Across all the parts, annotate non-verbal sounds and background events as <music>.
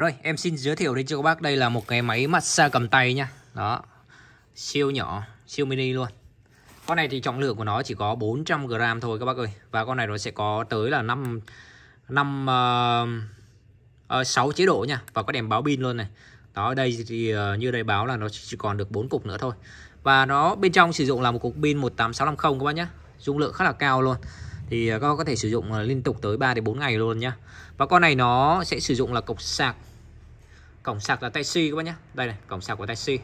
Rồi em xin giới thiệu đến cho các bác đây là một cái máy massage cầm tay nha Đó Siêu nhỏ, siêu mini luôn Con này thì trọng lượng của nó chỉ có 400g thôi các bác ơi Và con này nó sẽ có tới là 5 5 uh, uh, 6 chế độ nha Và có đèn báo pin luôn này Đó đây thì uh, như đây báo là nó chỉ còn được 4 cục nữa thôi Và nó bên trong sử dụng là một cục pin 18650 các bác nhé Dung lượng khá là cao luôn thì ờ, các bác có thể sử dụng ờ, liên tục tới 3 đến 4 ngày luôn nhá. Và con này nó sẽ sử dụng là cục sạc cổng sạc là tay si các bác nhé đây này cổng sạc của tay si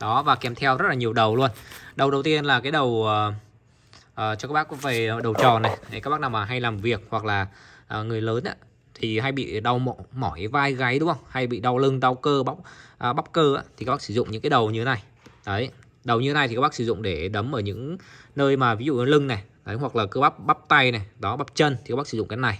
đó và kèm theo rất là nhiều đầu luôn đầu đầu tiên là cái đầu uh, uh, cho các bác về đầu tròn này để các bác nào mà hay làm việc hoặc là uh, người lớn ấy, thì hay bị đau mỏ, mỏi vai gáy đúng không hay bị đau lưng đau cơ bóc à, bóc cơ á, thì các bác sử dụng những cái đầu như thế này đấy đầu như thế này thì các bác sử dụng để đấm ở những nơi mà ví dụ lưng này đấy, hoặc là cơ bắp bắp tay này đó bắp chân thì các bác sử dụng cái này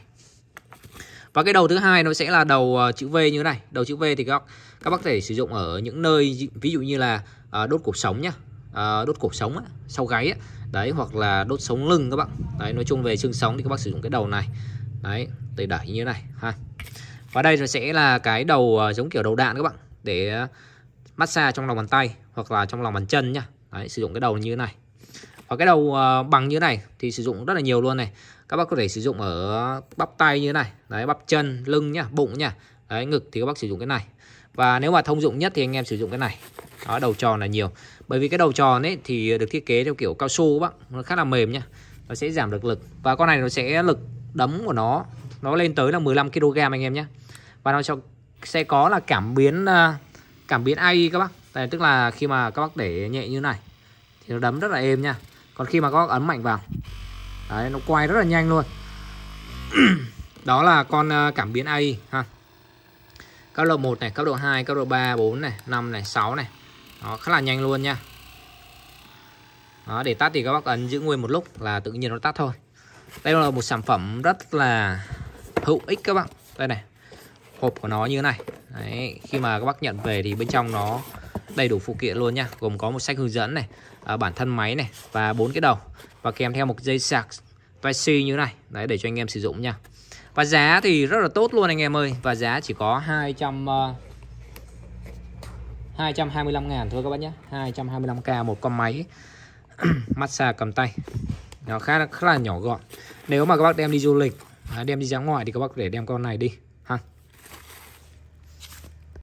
và cái đầu thứ hai nó sẽ là đầu ờ, chữ V như thế này đầu chữ V thì các các bác thể sử dụng ở những nơi ví dụ như là ờ, đốt cổ sống nhá ờ, đốt cổ sống á, sau gáy á. đấy hoặc là đốt sống lưng các bạn đấy nói chung về xương sống thì các bác sử dụng cái đầu này đấy để đẩy như thế này ha và đây nó sẽ là cái đầu giống kiểu đầu đạn các bạn để massage trong lòng bàn tay hoặc là trong lòng bàn chân nhá đấy, sử dụng cái đầu như thế này và cái đầu ờ, bằng như này thì sử dụng rất là nhiều luôn này các bác có thể sử dụng ở bắp tay như thế này đấy bắp chân lưng nhá bụng nhá đấy ngực thì các bác sử dụng cái này và nếu mà thông dụng nhất thì anh em sử dụng cái này đó đầu tròn là nhiều bởi vì cái đầu tròn ấy thì được thiết kế theo kiểu cao su bác nó khá là mềm nhá nó sẽ giảm được lực và con này nó sẽ lực đấm của nó nó lên tới là 15 kg anh em nhé và nó sẽ có là cảm biến ờ, cảm biến AI các bác Đây, tức là khi mà các bác để nhẹ như này thì nó đấm rất là êm nha còn khi mà các bác ấn mạnh vào đấy nó quay rất là nhanh luôn <clears throat> đó là con à, cảm biến AI ha cấp độ 1 này cấp độ 2 cấp độ 3 4 này 5 này 6 này nó khá là nhanh luôn nha đó, để tắt thì các bác ấn giữ nguyên một lúc là tự nhiên nó tắt thôi đây là một sản phẩm rất là hữu ích các bạn đây này hộp của nó như thế này Đấy, khi mà các bác nhận về thì bên trong nó đầy đủ phụ kiện luôn nha gồm có một sách hướng dẫn này à, bản thân máy này và bốn cái đầu và kèm theo một dây sạc type như thế này đấy để cho anh em sử dụng nha và giá thì rất là tốt luôn anh em ơi và giá chỉ có 200 uh, 225 ngàn thôi các bạn nhé 225k một con máy <clears throat> massage cầm tay nó khá là, khá là nhỏ gọn nếu mà các bác đem đi du lịch à, đem đi ra ngoài thì các bác để đem con này đi ha